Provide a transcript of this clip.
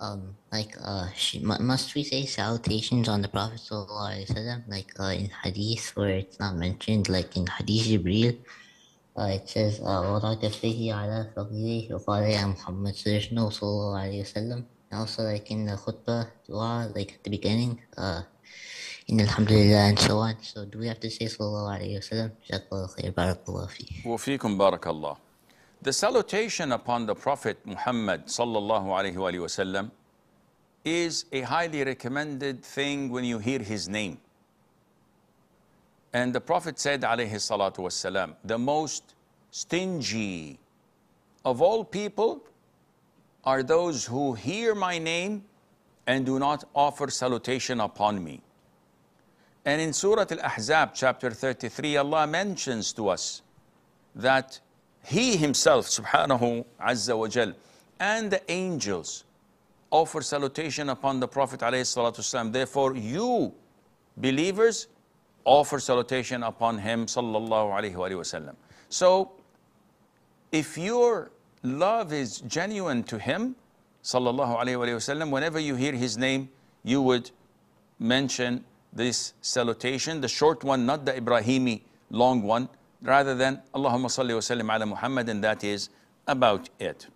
um, like uh, she, must we say salutations on the Prophet وسلم, like uh, in Hadith where it's not mentioned, like in Hadith Jibreel, uh, it says وضعت فيه على فقيره وقال يا محمد so there's no sallallahu الله عليه also like in the khutbah dua like at the beginning uh, in alhamdulillah and so on so do we have to say sallallahu الله عليه وسلم جزاك الله خير بارك الله The salutation upon the Prophet Muhammad sallallahu alaihi wasallam is a highly recommended thing when you hear his name. And the Prophet said alayhi salatu wasallam." the most stingy of all people are those who hear my name and do not offer salutation upon me. And in Surah Al-Ahzab chapter 33, Allah mentions to us that he himself, subhanahu azza wa jal, and the angels offer salutation upon the Prophet alayhi Therefore, you believers offer salutation upon him sallallahu alaihi wasallam. So, if your love is genuine to him, sallallahu alaihi wasallam, whenever you hear his name, you would mention this salutation, the short one, not the Ibrahimi long one, rather than Allahumma salli wa sallim ala Muhammad and that is about it.